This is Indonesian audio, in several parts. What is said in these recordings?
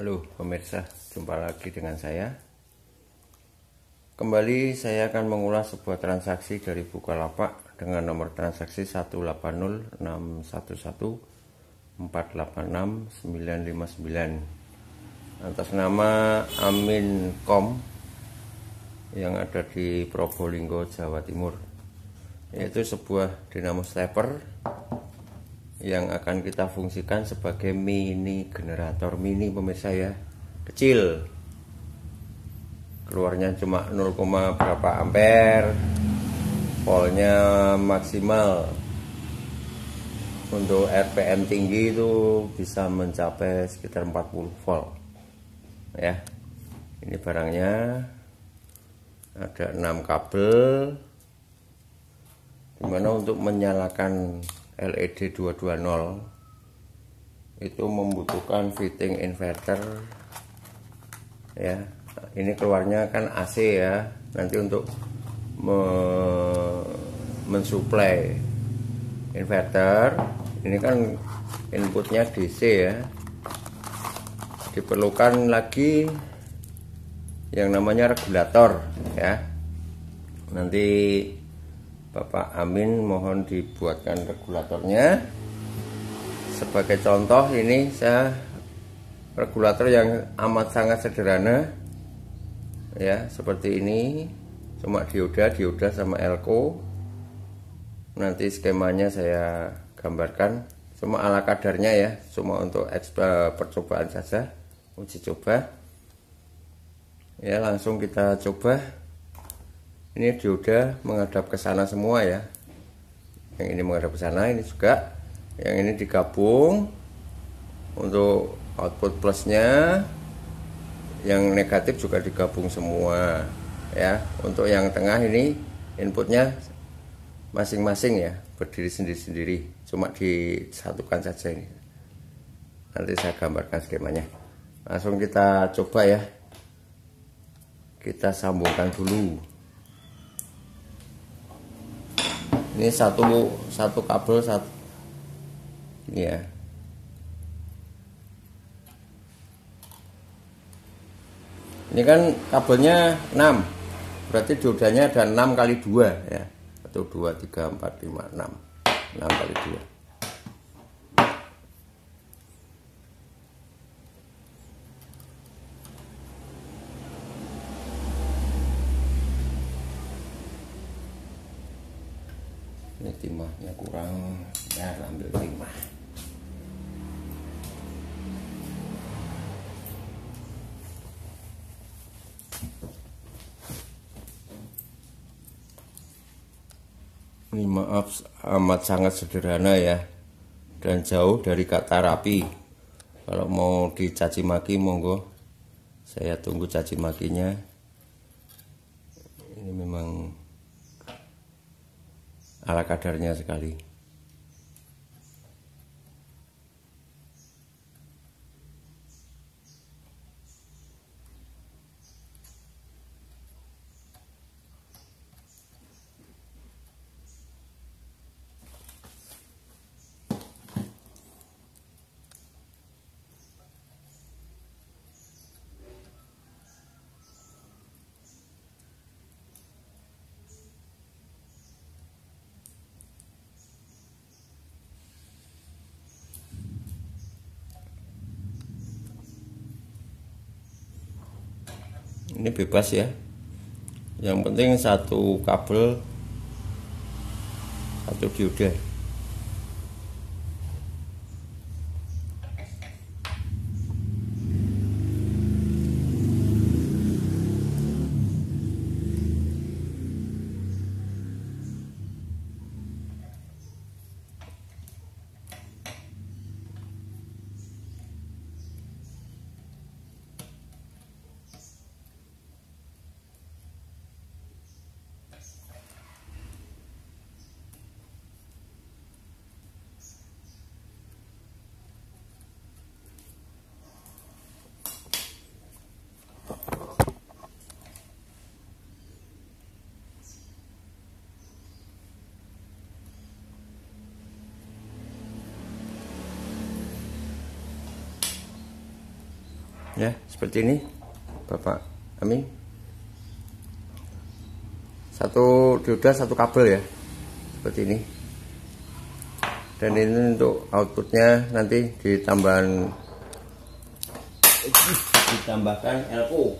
Halo pemirsa, jumpa lagi dengan saya. Kembali saya akan mengulas sebuah transaksi dari Bukalapak dengan nomor transaksi 1806114869599 atas nama Amin Kom yang ada di Probolinggo, Jawa Timur. Yaitu sebuah dinamo stepper yang akan kita fungsikan sebagai mini generator mini pemirsa ya kecil keluarnya cuma 0, berapa ampere voltnya maksimal untuk RPM tinggi itu bisa mencapai sekitar 40 volt ya ini barangnya ada 6 kabel dimana untuk menyalakan LED 220 itu membutuhkan fitting inverter ya ini keluarnya kan AC ya nanti untuk me mensuplai inverter ini kan inputnya DC ya diperlukan lagi yang namanya regulator ya nanti Bapak Amin mohon dibuatkan regulatornya sebagai contoh ini saya regulator yang amat sangat sederhana ya seperti ini cuma dioda dioda sama elko nanti skemanya saya gambarkan cuma ala kadarnya ya cuma untuk ekstra eh, percobaan saja uji coba ya langsung kita coba ini dioda menghadap ke sana semua ya yang ini menghadap ke sana ini juga yang ini digabung untuk output plusnya yang negatif juga digabung semua ya untuk yang tengah ini inputnya masing-masing ya berdiri sendiri-sendiri cuma disatukan saja ini nanti saya gambarkan skemanya langsung kita coba ya kita sambungkan dulu ini satu satu kabel satu ya ini kan kabelnya 6 berarti jodanya ada 6 kali 2 ya 1 2 3 4 5 6 6 kali 2 ini timahnya kurang ya ambil timah ini maaf amat sangat sederhana ya dan jauh dari kata rapi kalau mau dicaci maki monggo saya tunggu caci makinya ini memang ala kadarnya sekali ini bebas ya yang penting satu kabel satu dioda ya seperti ini Bapak Amin satu dioda satu kabel ya seperti ini dan ini untuk outputnya nanti ditambahan ditambahkan LO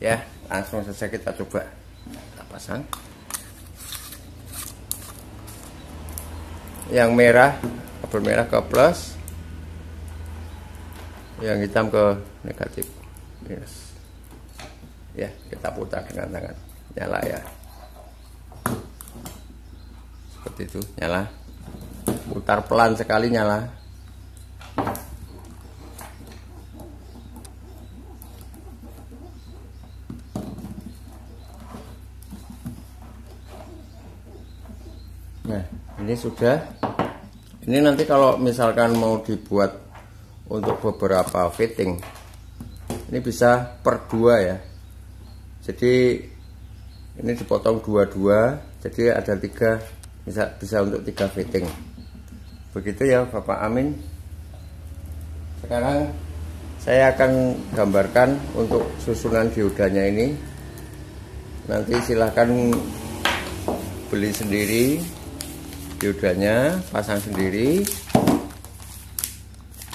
ya langsung saja kita coba kita pasang yang merah kabel merah ke plus yang hitam ke negatif minus ya kita putar dengan tangan nyala ya seperti itu nyala putar pelan sekali nyala nah ini sudah ini nanti kalau misalkan mau dibuat untuk beberapa fitting ini bisa per dua ya jadi ini dipotong dua-dua jadi ada tiga bisa bisa untuk tiga fitting begitu ya Bapak Amin sekarang saya akan gambarkan untuk susunan diodanya ini nanti silahkan beli sendiri diodanya pasang sendiri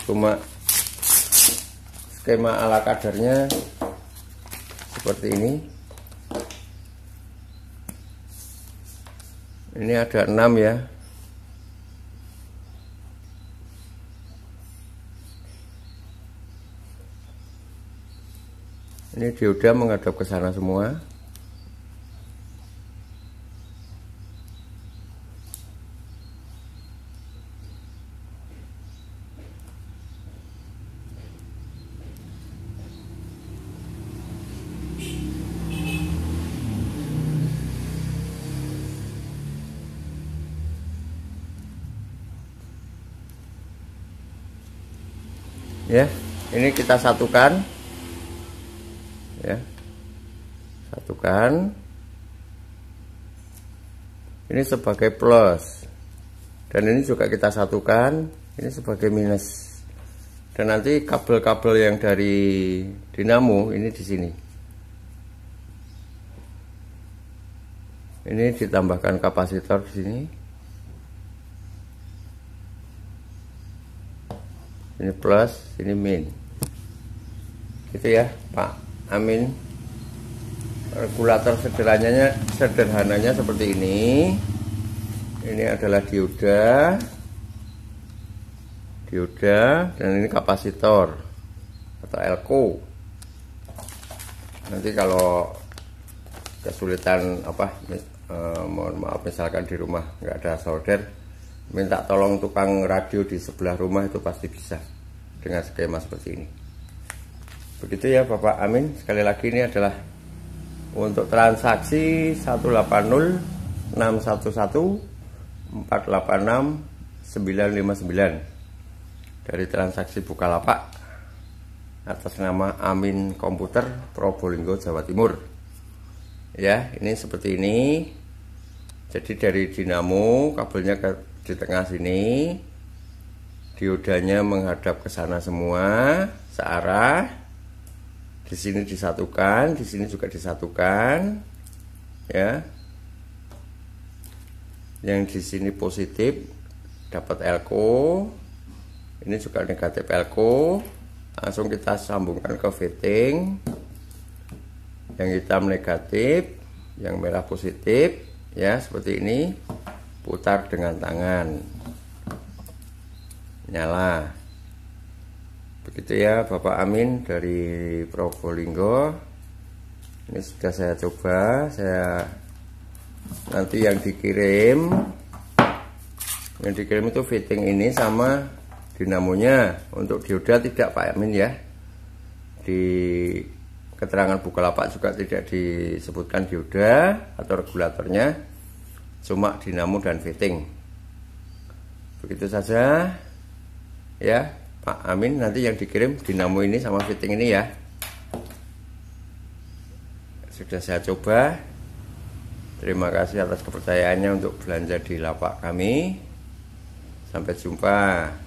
cuma skema ala kadarnya seperti ini ini ada enam ya ini dioda menghadap ke sana semua ya ini kita satukan ya satukan ini sebagai plus dan ini juga kita satukan ini sebagai minus dan nanti kabel-kabel yang dari dinamo ini di sini ini ditambahkan kapasitor di sini ini plus ini min gitu ya Pak Amin regulator sederhananya sederhananya seperti ini ini adalah dioda dioda dan ini kapasitor atau elko nanti kalau kesulitan apa eh, mohon maaf misalkan di rumah nggak ada solder minta tolong tukang radio di sebelah rumah itu pasti bisa dengan skema seperti ini begitu ya Bapak Amin sekali lagi ini adalah untuk transaksi 180 611 486 959 dari transaksi Bukalapak atas nama Amin Komputer Probolinggo Jawa Timur ya ini seperti ini jadi dari dinamo kabelnya ke di tengah sini diodanya menghadap ke sana semua searah di sini disatukan di sini juga disatukan ya yang di sini positif dapat elko ini juga negatif elko langsung kita sambungkan ke fitting yang hitam negatif yang merah positif ya seperti ini putar dengan tangan nyala begitu ya Bapak Amin dari Probolinggo ini sudah saya coba saya nanti yang dikirim yang dikirim itu fitting ini sama dinamonya untuk dioda tidak Pak Amin ya di keterangan Bukalapak juga tidak disebutkan dioda atau regulatornya cuma dinamo dan fitting begitu saja ya Pak Amin nanti yang dikirim dinamo ini sama fitting ini ya sudah saya coba terima kasih atas kepercayaannya untuk belanja di lapak kami sampai jumpa